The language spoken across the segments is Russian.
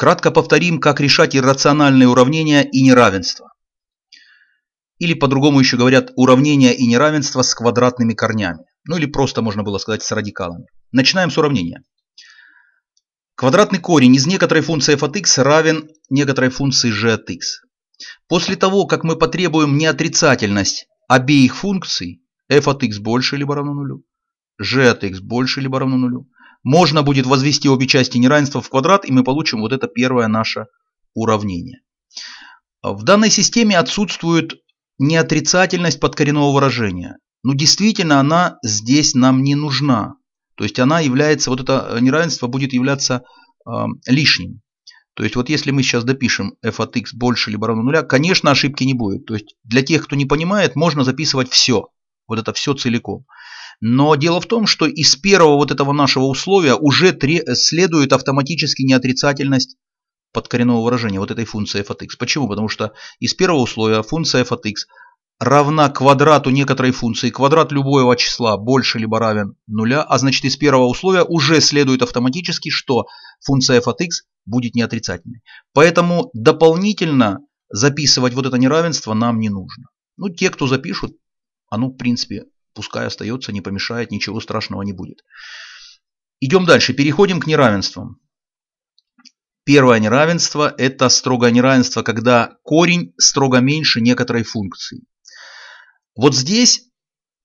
Кратко повторим, как решать иррациональные уравнения и неравенства. Или по-другому еще говорят уравнения и неравенства с квадратными корнями. Ну или просто можно было сказать с радикалами. Начинаем с уравнения. Квадратный корень из некоторой функции f от x равен некоторой функции g от x. После того, как мы потребуем неотрицательность обеих функций, f от x больше либо равно нулю, g от x больше либо равно нулю, можно будет возвести обе части неравенства в квадрат, и мы получим вот это первое наше уравнение. В данной системе отсутствует неотрицательность подкоренного выражения. Но ну, действительно она здесь нам не нужна. То есть она является, вот это неравенство будет являться э, лишним. То есть вот если мы сейчас допишем f от x больше либо равно нуля, конечно ошибки не будет. То есть для тех, кто не понимает, можно записывать все. Вот это все целиком. Но дело в том, что из первого вот этого нашего условия уже следует автоматически неотрицательность подкоренного выражения вот этой функции f от x. Почему? Потому что из первого условия функция f от x равна квадрату некоторой функции. Квадрат любого числа больше либо равен нуля, а значит из первого условия уже следует автоматически, что функция f от x будет неотрицательной. Поэтому дополнительно записывать вот это неравенство нам не нужно. Ну, те, кто запишут, оно в принципе пускай остается, не помешает, ничего страшного не будет. Идем дальше, переходим к неравенствам. Первое неравенство – это строгое неравенство, когда корень строго меньше некоторой функции. Вот здесь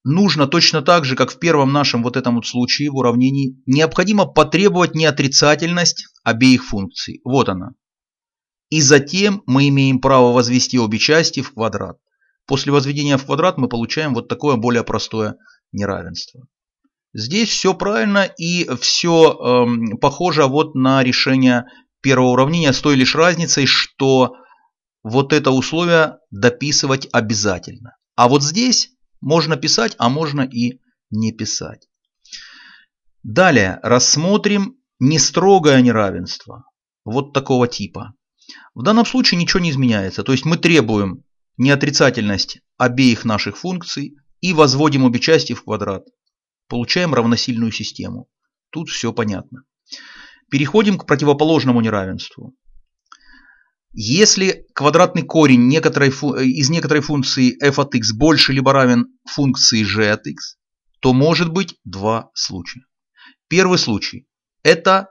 нужно точно так же, как в первом нашем вот этом вот случае в уравнении, необходимо потребовать неотрицательность обеих функций. Вот она. И затем мы имеем право возвести обе части в квадрат. После возведения в квадрат мы получаем вот такое более простое неравенство. Здесь все правильно и все эм, похоже вот на решение первого уравнения с той лишь разницей, что вот это условие дописывать обязательно. А вот здесь можно писать, а можно и не писать. Далее рассмотрим нестрогое неравенство вот такого типа. В данном случае ничего не изменяется. То есть мы требуем неотрицательность обеих наших функций и возводим обе части в квадрат. Получаем равносильную систему. Тут все понятно. Переходим к противоположному неравенству. Если квадратный корень некоторой, из некоторой функции f от x больше либо равен функции g от x, то может быть два случая. Первый случай – это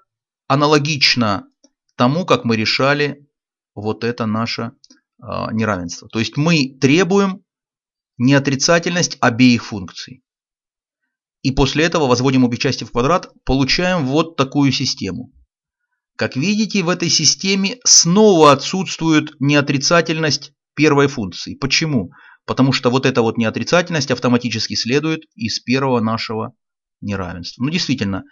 аналогично тому, как мы решали вот это наше а, неравенства. То есть мы требуем неотрицательность обеих функций. И после этого возводим обе части в квадрат, получаем вот такую систему. Как видите, в этой системе снова отсутствует неотрицательность первой функции. Почему? Потому что вот эта вот неотрицательность автоматически следует из первого нашего неравенства. Ну действительно,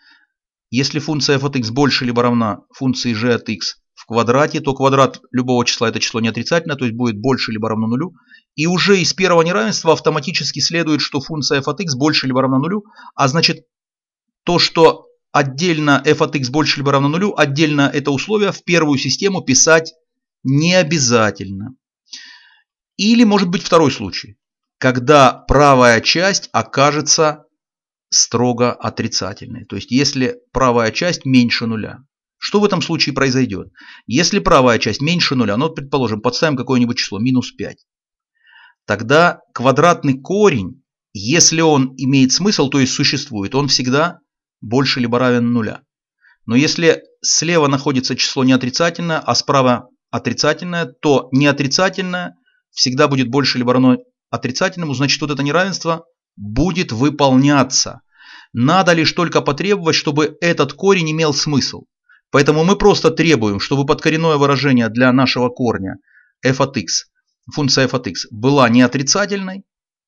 если функция f от x больше либо равна функции g от x квадрате, то квадрат любого числа это число не отрицательно, то есть будет больше либо равно нулю. И уже из первого неравенства автоматически следует, что функция f от x больше либо равно нулю, а значит то, что отдельно f от x больше либо равно нулю, отдельно это условие в первую систему писать не обязательно. Или может быть второй случай, когда правая часть окажется строго отрицательной. То есть если правая часть меньше нуля. Что в этом случае произойдет? Если правая часть меньше нуля, ну, предположим, подставим какое-нибудь число, минус 5, тогда квадратный корень, если он имеет смысл, то есть существует, он всегда больше либо равен нуля. Но если слева находится число неотрицательное, а справа отрицательное, то неотрицательное всегда будет больше либо равно отрицательному, значит вот это неравенство будет выполняться. Надо лишь только потребовать, чтобы этот корень имел смысл. Поэтому мы просто требуем, чтобы подкоренное выражение для нашего корня f от x, функция f от x была не отрицательной.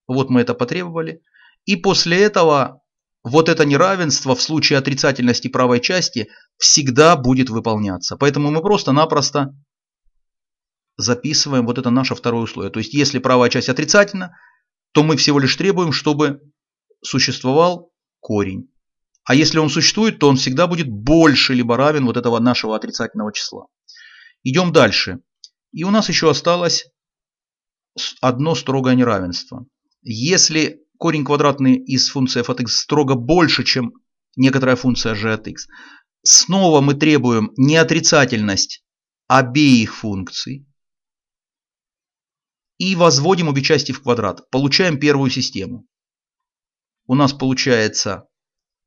Вот мы это потребовали. И после этого вот это неравенство в случае отрицательности правой части всегда будет выполняться. Поэтому мы просто-напросто записываем вот это наше второе условие. То есть если правая часть отрицательна, то мы всего лишь требуем, чтобы существовал корень. А если он существует, то он всегда будет больше либо равен вот этого нашего отрицательного числа. Идем дальше. И у нас еще осталось одно строгое неравенство. Если корень квадратный из функции f от x строго больше, чем некоторая функция g от x, снова мы требуем не отрицательность обеих функций и возводим обе части в квадрат. Получаем первую систему. У нас получается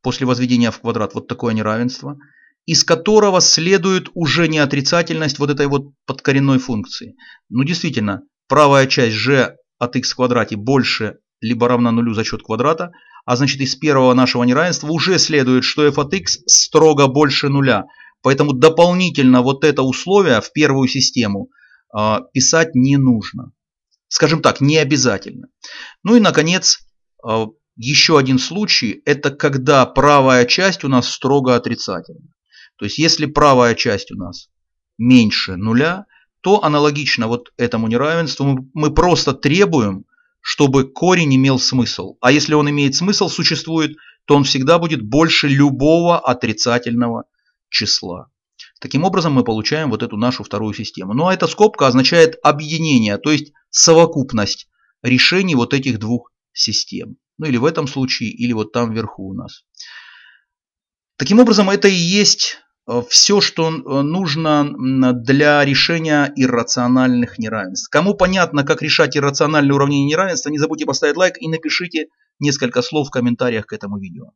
после возведения в квадрат вот такое неравенство, из которого следует уже не отрицательность вот этой вот подкоренной функции. Ну действительно, правая часть g от x в квадрате больше либо равна нулю за счет квадрата, а значит из первого нашего неравенства уже следует, что f от x строго больше нуля. Поэтому дополнительно вот это условие в первую систему э, писать не нужно. Скажем так, не обязательно. Ну и наконец, а, еще один случай – это когда правая часть у нас строго отрицательна. То есть если правая часть у нас меньше нуля, то аналогично вот этому неравенству мы просто требуем, чтобы корень имел смысл. А если он имеет смысл, существует, то он всегда будет больше любого отрицательного числа. Таким образом мы получаем вот эту нашу вторую систему. Ну а эта скобка означает объединение, то есть совокупность решений вот этих двух систем. Ну или в этом случае, или вот там вверху у нас. Таким образом, это и есть э, все, что э, нужно для решения иррациональных неравенств. Кому понятно, как решать иррациональные уравнения неравенства, не забудьте поставить лайк и напишите несколько слов в комментариях к этому видео.